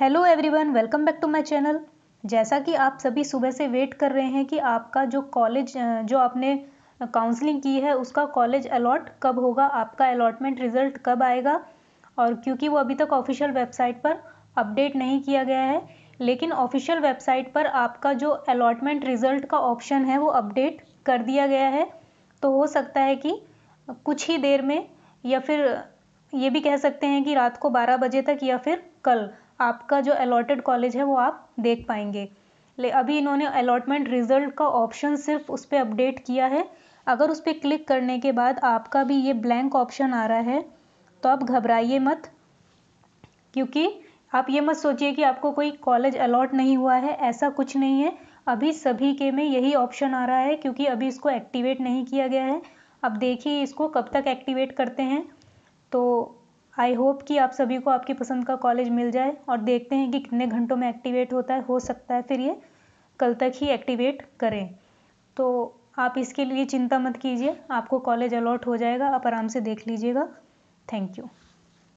hello everyone welcome back to my channel जैसा कि आप सभी सुबह से वेट कर रहे हैं कि आपका जो कॉलेज जो आपने काउंसलिंग की है उसका कॉलेज अलॉट कब होगा आपका अलॉटमेंट रिज़ल्ट कब आएगा और क्योंकि वो अभी तक ऑफिशियल वेबसाइट पर अपडेट नहीं किया गया है लेकिन ऑफिशियल वेबसाइट पर आपका जो अलॉटमेंट रिज़ल्ट का ऑप्शन है वो अपडेट कर दिया गया है तो हो सकता है कि कुछ ही देर में या फिर ये भी कह सकते हैं कि रात को 12 बजे तक या फिर कल आपका जो अलॉटेड कॉलेज है वो आप देख पाएंगे ले अभी इन्होंने अलॉटमेंट रिज़ल्ट का ऑप्शन सिर्फ उस पर अपडेट किया है अगर उस पर क्लिक करने के बाद आपका भी ये ब्लैंक ऑप्शन आ रहा है तो आप घबराइए मत क्योंकि आप ये मत सोचिए कि आपको कोई कॉलेज अलॉट नहीं हुआ है ऐसा कुछ नहीं है अभी सभी के में यही ऑप्शन आ रहा है क्योंकि अभी इसको एक्टिवेट नहीं किया गया है अब देखिए इसको कब तक एक्टिवेट करते हैं तो आई होप कि आप सभी को आपकी पसंद का कॉलेज मिल जाए और देखते हैं कि कितने घंटों में एक्टिवेट होता है हो सकता है फिर ये कल तक ही एक्टिवेट करें तो आप इसके लिए चिंता मत कीजिए आपको कॉलेज अलॉट हो जाएगा आप आराम से देख लीजिएगा थैंक यू